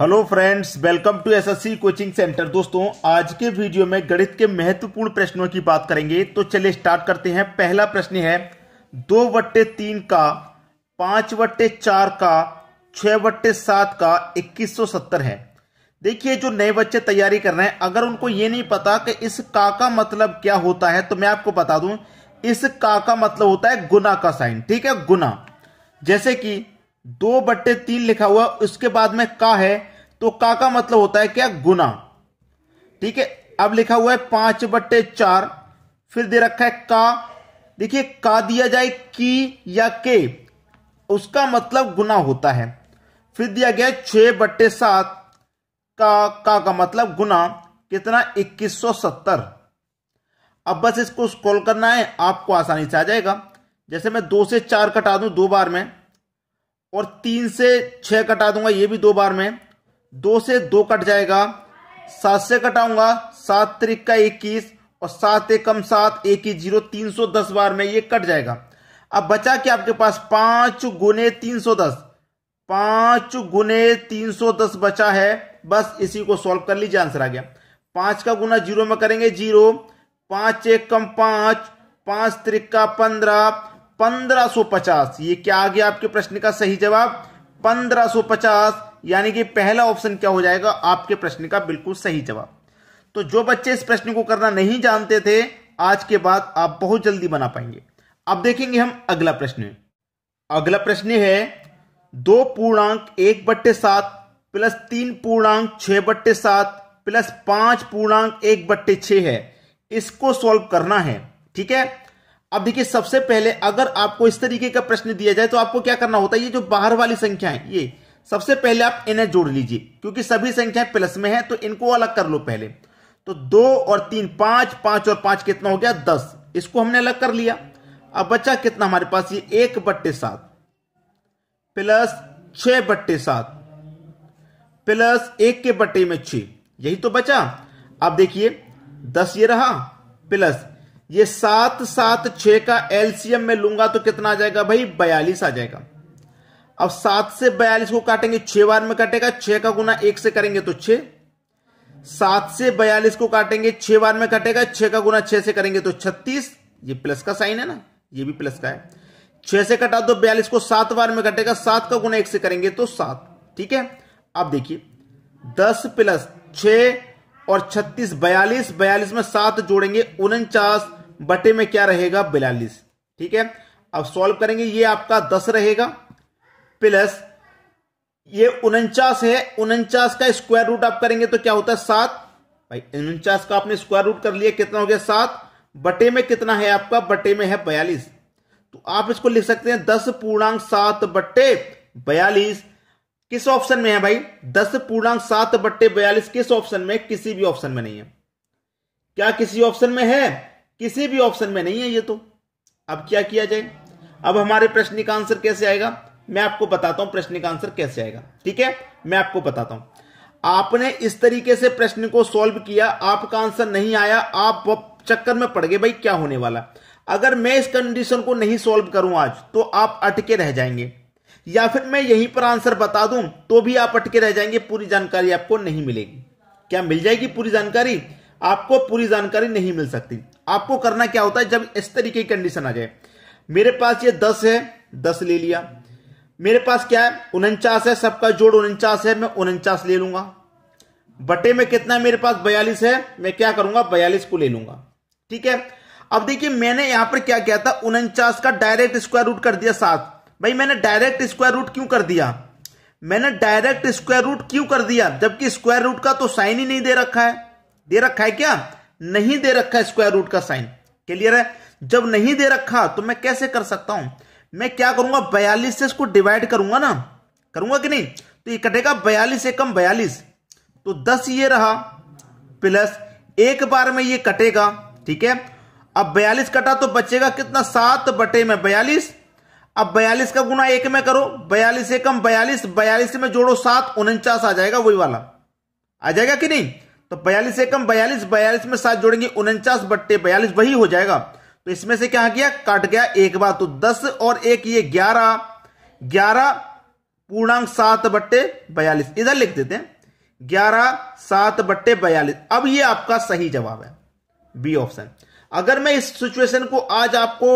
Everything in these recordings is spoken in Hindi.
hello friends welcome to SSC coaching centre दोस्तों आज के वीडियो में गणित के महत्वपूर्ण प्रश्नों की बात करेंगे तो चलिए स्टार्ट करते हैं पहला प्रश्न है दो वट्टे तीन का पांच वट्टे चार का छह बट्टे सात का इक्कीस सौ सत्तर है देखिए जो नए बच्चे तैयारी कर रहे हैं अगर उनको ये नहीं पता कि इस का का मतलब क्या होता है तो मैं आपको बता दू इस का का मतलब होता है गुना का साइन ठीक है गुना जैसे कि दो बट्टे तीन लिखा हुआ उसके बाद में का है तो का का मतलब होता है क्या गुना ठीक है अब लिखा हुआ है पांच बट्टे चार फिर दे रखा है का देखिए का दिया जाए की या के उसका मतलब गुना होता है फिर दिया गया छह बट्टे सात का का का मतलब गुना कितना 2170 अब बस इसको स्कॉल करना है आपको आसानी से आ जाएगा जैसे मैं दो से चार कटा दूं दो बार में और तीन से छह कटा दूंगा ये भी दो बार में दो से दो कट जाएगा सात से कटाऊंगा सात त्रिक का इक्कीस और सात एक कम सात एक ही जीरो तीन सौ दस बार में ये कट जाएगा अब बचा क्या आपके पास पांच गुने तीन सौ दस पांच गुने तीन सौ दस बचा है बस इसी को सॉल्व कर लीजिए आंसर आ गया पांच का गुना जीरो में करेंगे जीरो पांच एक कम पांच पांच त्रिक्का पंद्रह 1550 ये क्या आ गया आपके प्रश्न का सही जवाब 1550 यानी कि पहला ऑप्शन क्या हो जाएगा आपके प्रश्न का बिल्कुल सही जवाब तो जो बच्चे इस प्रश्न को करना नहीं जानते थे आज के बाद आप बहुत जल्दी बना पाएंगे अब देखेंगे हम अगला प्रश्न अगला प्रश्न है दो पूर्णांक एक बट्टे सात प्लस तीन पूर्णांक छह बट्टे सात प्लस पांच पूर्णांक एक बट्टे छह है इसको सॉल्व करना है ठीक है अब देखिए सबसे पहले अगर आपको इस तरीके का प्रश्न दिया जाए तो आपको क्या करना होता है ये जो बाहर वाली संख्या है ये सबसे पहले आप इन्हें जोड़ लीजिए क्योंकि सभी संख्याएं प्लस में है तो इनको अलग कर लो पहले तो दो और तीन पांच पांच और पांच कितना हो गया दस इसको हमने अलग कर लिया अब बचा कितना हमारे पास ये एक बट्टे सात प्लस छ बट्टे सात प्लस एक के बट्टे में छ यही तो बचा अब देखिए दस ये रहा प्लस ये सात सात छ का एलसीएम में लूंगा तो कितना आ जाएगा भाई बयालीस आ जाएगा अब सात से बयालीस को काटेंगे छह बार में कटेगा छह का गुना एक से करेंगे तो छह सात से बयालीस को काटेंगे छह बार में कटेगा छह का गुना छह से करेंगे तो छत्तीस ये प्लस का साइन है ना ये भी प्लस का है छह से कटा दो बयालीस को सात बार में कटेगा सात का गुना एक से करेंगे तो सात ठीक है अब देखिए दस प्लस छ और छत्तीस बयालीस बयालीस में सात जोड़ेंगे उनचास बटे में क्या रहेगा बयालीस ठीक है अब सॉल्व करेंगे ये आपका दस रहेगा प्लस ये उनचास है उनचास का स्क्वायर रूट आप करेंगे तो क्या होता है सात भाई उनचास का आपने स्क्वायर रूट कर लिया कितना हो गया सात बटे में कितना है आपका बटे में है बयालीस तो आप इसको लिख सकते हैं दस पूर्णांक सात बट्टे बयालीस किस ऑप्शन में है भाई दस पूर्णांक सात बट्टे बयालीस किस ऑप्शन में किसी भी ऑप्शन में नहीं है क्या किसी ऑप्शन में है किसी भी ऑप्शन में नहीं है ये तो अब क्या किया जाए अब हमारे प्रश्न का आंसर कैसे आएगा मैं आपको बताता हूं प्रश्न का आंसर कैसे आएगा ठीक है मैं आपको बताता हूं आपने इस तरीके से प्रश्न को सॉल्व किया आपका आंसर नहीं आया आप चक्कर में पड़ गए भाई क्या होने वाला अगर मैं इस कंडीशन को नहीं सॉल्व करूं आज तो आप अटके रह जाएंगे या फिर मैं यहीं पर आंसर बता दूं तो भी आप अटके रह जाएंगे पूरी जानकारी आपको नहीं मिलेगी क्या मिल जाएगी पूरी जानकारी आपको पूरी जानकारी नहीं मिल सकती आपको करना क्या होता है जब इस तरीके की कंडीशन आ जाए मेरे पास ये दस है दस ले लिया मेरे पास क्या है उनचास है सबका जोड़ उनचास है मैं उनचास ले लूंगा बटे में कितना मेरे पास बयालीस है मैं क्या करूंगा बयालीस को ले लूंगा ठीक है अब देखिए मैंने यहां पर क्या किया था उनचास का डायरेक्ट स्क्वायर रूट कर दिया सात भाई मैंने डायरेक्ट स्क्वायर रूट क्यों कर दिया मैंने डायरेक्ट स्क्वायर रूट क्यों कर दिया जबकि स्क्वायर रूट का तो साइन ही नहीं दे रखा है दे रखा है क्या नहीं दे रखा स्क्वायर रूट का साइन क्लियर है जब नहीं दे रखा तो मैं कैसे कर सकता हूं मैं क्या करूंगा बयालीस से इसको डिवाइड करूंगा ना करूंगा कि नहीं तो ये कटेगा बयालीस एकम बयालीस तो दस ये रहा प्लस एक बार में ये कटेगा ठीक है अब बयालीस कटा तो बचेगा कितना सात बटे में बयालीस अब बयालीस का गुना एक में करो बयालीस एकम बयालीस बयालीस में जोड़ो सात उनचास आ जाएगा वही वाला आ जाएगा कि नहीं तो बयालीस एकम बयालीस बयालीस में सात जोड़ेंगे उनचास बट्टे बयालीस वही हो जाएगा तो इसमें से क्या गया कट गया एक बार तो दस और एक ये ग्यारह ग्यारह पूर्णांक सात बट्टे बयालीस इधर लिख देते हैं ग्यारह सात बट्टे बयालीस अब ये आपका सही जवाब है बी ऑप्शन अगर मैं इस सिचुएशन को आज आपको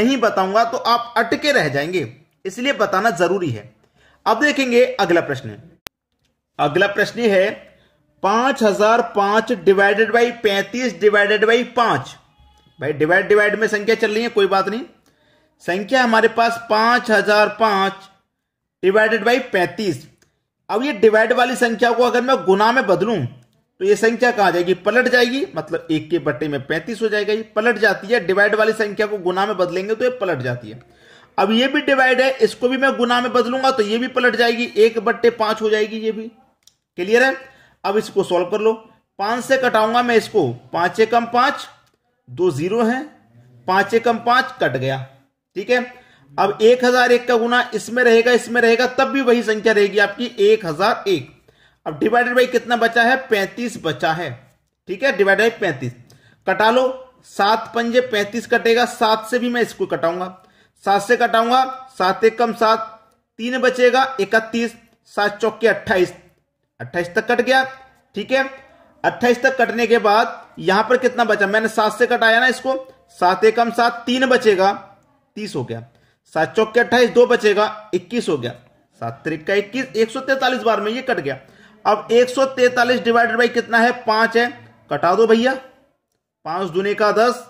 नहीं बताऊंगा तो आप अटके रह जाएंगे इसलिए बताना जरूरी है अब देखेंगे अगला प्रश्न अगला प्रश्न है पांच हजार पांच डिवाइडेड बाई पैंतीस डिवाइडेड बाई पांच भाई डिवाइड डिवाइड में संख्या चल रही है कोई बात नहीं संख्या हमारे पास पांच हजार पांच डिवाइडेड बाई पैंतीस अब ये डिवाइड वाली संख्या को अगर मैं गुना में बदलूं तो ये संख्या कहा जाएगी पलट जाएगी मतलब एक के बट्टे में पैंतीस हो जाएगा ये पलट जाती है डिवाइड वाली संख्या को गुना में बदलेंगे तो ये पलट जाती है अब ये भी डिवाइड है इसको भी मैं गुना में बदलूंगा तो ये भी पलट जाएगी एक बट्टे पांच हो जाएगी ये भी क्लियर है अब इसको सॉल्व कर लो पांच से कटाऊंगा मैं इसको पांच एकम पांच दो जीरो है पांच एकम पांच कट गया ठीक है अब एक हजार एक का गुना इसमें रहेगा इसमें रहेगा तब भी वही संख्या रहेगी आपकी एक हजार एक अब डिवाइडेड बाई कितना बचा है पैंतीस बचा है ठीक है डिवाइडेड बाई पैंतीस कटा लो सात पंजे पैंतीस कटेगा सात से भी मैं इसको कटाऊंगा सात से कटाऊंगा सात एक कम सात तीन बचेगा इकतीस सात चौके अट्ठाईस अट्ठाईस तक कट गया ठीक है अट्ठाईस तक कटने के बाद यहां पर कितना बचा मैंने सात से कटाया ना इसको सात एकम सात तीन बचेगा तीस हो गया सात चौके अट्ठाईस दो बचेगा इक्कीस हो गया सात तरीक का इक्कीस एक सौ तैतालीस बार में ये कट गया अब एक सौ तैतालीस डिवाइडेड बाई कितना है पांच है कटा दो भैया पांच दुने का दस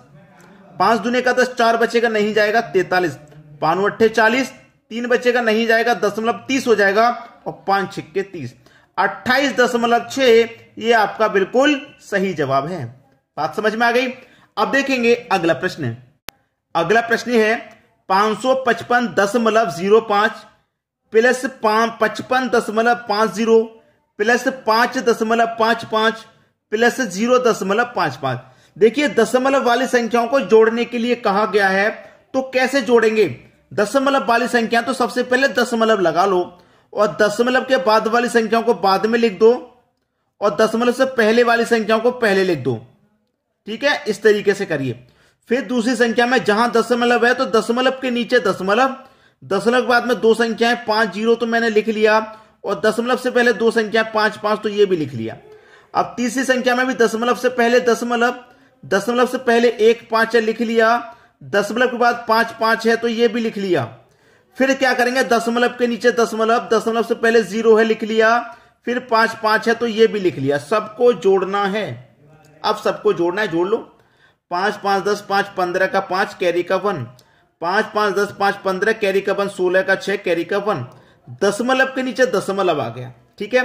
पांच दुने का दस चार बचेगा नहीं जाएगा तैतालीस पानवे चालीस तीन बचेगा नहीं जाएगा दशमलव तीस हो जाएगा और पांच छिक्के तीस अट्ठाईस दशमलव छ ये आपका बिल्कुल सही जवाब है बात समझ में आ गई अब देखेंगे अगला प्रश्न अगला प्रश्न है पांच सौ पचपन दशमलव जीरो पांच प्लस पचपन दशमलव पांच जीरो प्लस पांच दशमलव पांच पांच प्लस जीरो दशमलव पांच पांच देखिए दशमलव वाली संख्याओं को जोड़ने के लिए कहा गया है तो कैसे जोड़ेंगे दशमलव वाली संख्या तो सबसे पहले दशमलव लगा लो और दशमलव मतलब के बाद वाली संख्याओं को बाद में लिख दो और दशमलव मतलब से पहले वाली संख्याओं को पहले लिख दो ठीक है इस तरीके से करिए फिर दूसरी संख्या में जहां दशमलव मतलब है तो दशमलव के नीचे दशमलव दशमलव के बाद में दो संख्याएं पांच जीरो तो मैंने लिख लिया और दशमलव से पहले दो संख्याएं पांच पांच तो ये भी लिख लिया अब तीसरी संख्या में भी दशमलव से पहले दशमलव दशमलव से पहले एक पांच लिख लिया दशमलव के बाद पांच पांच है तो ये भी लिख लिया फिर क्या करेंगे दशमलव के नीचे दशमलव दशमलव से पहले जीरो है लिख लिया फिर पांच पांच है तो ये भी लिख लिया सबको जोड़ना है अब सबको जोड़ना है जोड़ लो पांच पांच दस पांच पंद्रह का पांच कैरी का वन पांच पांच दस पांच पंद्रह कैरी का वन सोलह का छह कैरी का वन दशमलव के नीचे दशमलव आ गया ठीक है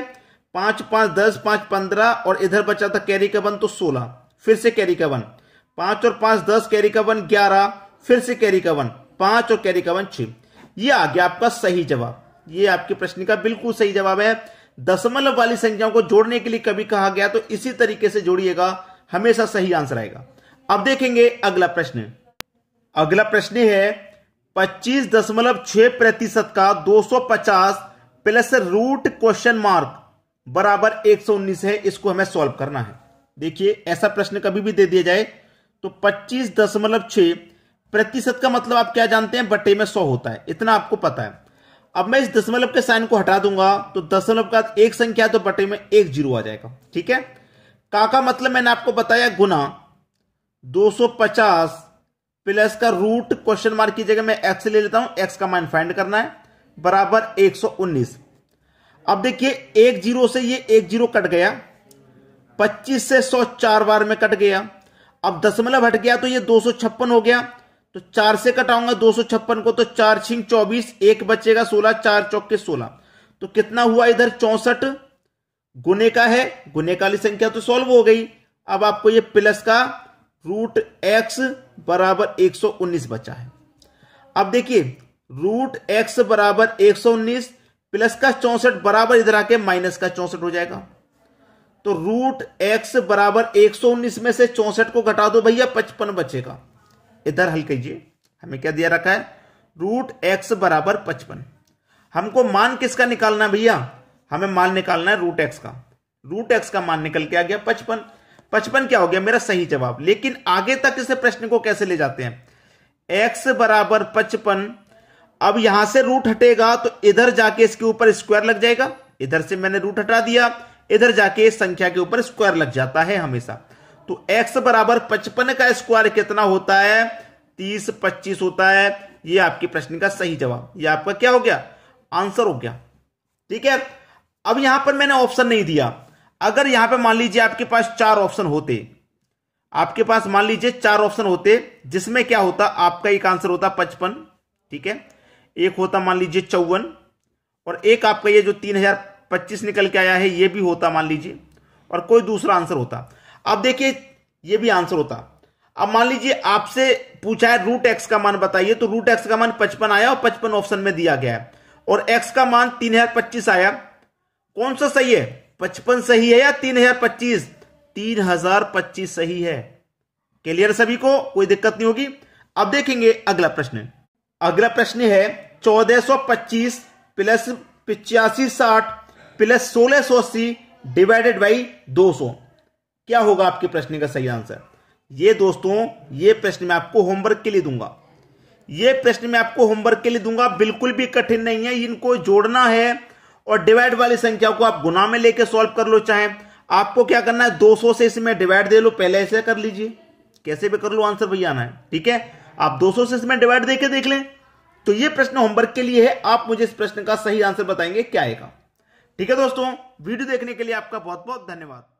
पांच पांच दस पांच पंद्रह और इधर बचा था कैरी का वन तो सोलह फिर से कैरी का वन पांच और पांच दस कैरी का वन ग्यारह फिर से कैरी का वन पांच और कैरी का वन छह ये आ गया आपका सही जवाब ये आपके प्रश्न का बिल्कुल सही जवाब है दशमलव वाली संख्याओं को जोड़ने के लिए कभी कहा गया तो इसी तरीके से जोड़िएगा हमेशा सही आंसर आएगा अब देखेंगे अगला प्रश्न अगला प्रश्न है पच्चीस दशमलव छह प्रतिशत का 250 प्लस रूट क्वेश्चन मार्क बराबर 119 है इसको हमें सॉल्व करना है देखिए ऐसा प्रश्न कभी भी दे दिया जाए तो पच्चीस दशमलव छह प्रतिशत का मतलब आप क्या जानते हैं बटे में सौ होता है इतना आपको पता है अब मैं इस दशमलव के साइन को हटा दूंगा तो दशमलव का एक संख्या तो बटे में एक जीरो आ जाएगा ठीक है का का मतलब मैंने आपको बताया गुना 250 प्लस का रूट क्वेश्चन मार्क की जगह मैं एक्स ले लेता हूं एक्स का माइन फाइंड करना है बराबर 119 अब देखिए एक जीरो से ये एक जीरो कट गया 25 से 104 चार बार में कट गया अब दशमलव हट गया तो ये दो हो गया तो चार से कटाऊंगा दो सौ छप्पन को तो चार छिंग चौबीस एक बचेगा सोलह चार चौके सोलह तो कितना हुआ इधर चौसठ गुने का है गुने काली संख्या तो सॉल्व हो गई अब आपको ये प्लस का रूट एक्स बराबर एक सौ उन्नीस बचा है अब देखिए रूट एक्स बराबर एक सौ उन्नीस प्लस का चौसठ बराबर इधर आके माइनस का चौसठ हो जाएगा तो रूट एक्स बराबर एक सौ उन्नीस में से चौसठ को घटा दो भैया पचपन बचेगा इधर हल कीजिए हमें क्या दिया रखा है रूट एक्स बराबर पचपन हमको मान किसका निकालना है भैया हमें मान निकालना है रूट एक्स का रूट एक्स का मान निकल के आ गया पचपन पचपन क्या हो गया मेरा सही जवाब लेकिन आगे तक इसे प्रश्न को कैसे ले जाते हैं एक्स बराबर पचपन अब यहां से रूट हटेगा तो इधर जाके इसके ऊपर स्क्वायर लग जाएगा इधर से मैंने रूट हटा दिया इधर जाके इस संख्या के ऊपर स्क्वायर लग जाता है हमेशा तो x बराबर पचपन का स्क्वायर कितना होता है तीस पच्चीस होता है ये आपके प्रश्न का सही जवाब ये आपका क्या हो गया आंसर हो गया ठीक है अब यहां पर मैंने ऑप्शन नहीं दिया अगर यहां पर मान लीजिए आपके पास चार ऑप्शन होते आपके पास मान लीजिए चार ऑप्शन होते जिसमें क्या होता आपका एक आंसर होता पचपन ठीक है एक होता मान लीजिए चौवन और एक आपका ये जो तीन हजार पच्चीस निकल के आया है ये भी होता मान लीजिए और कोई दूसरा आंसर होता अब देखिए ये भी आंसर होता अब मान लीजिए आपसे पूछा है रूट एक्स का मान बताइए तो रूट एक्स का मान पचपन आया और पचपन ऑप्शन में दिया गया है और एक्स का मान तीन हजार पच्चीस आया कौन सा सही है पचपन सही है या तीन हजार पच्चीस तीन हजार पच्चीस सही है क्लियर सभी को कोई दिक्कत नहीं होगी अब देखेंगे अगला प्रश्न अगला प्रश्न है चौदह सौ पच्चीस प्लस पिचासी साठ प्लस सोलह सौ अस्सी डिवाइडेड बाई दो सौ क्या होगा आपके प्रश्न का सही आंसर ये दोस्तों ये प्रश्न मैं आपको होमवर्क के लिए दूंगा ये प्रश्न मैं आपको होमवर्क के लिए दूंगा बिल्कुल भी कठिन नहीं है इनको जोड़ना है और डिवाइड वाली संख्या को आप गुना में लेके सॉल्व कर लो चाहे आपको क्या करना है 200 से इसमें डिवाइड दे लो पहले ऐसे कर लीजिए कैसे भी कर लो आंसर भैया आना है ठीक है आप 200 से इसमें डिवाइड देके देख लें तो ये प्रश्न होमवर्क के लिए है आप मुझे इस प्रश्न का सही आंसर बताएंगे क्या आएगा ठीक है दोस्तों वीडियो देखने के लिए आपका बहुत बहुत धन्यवाद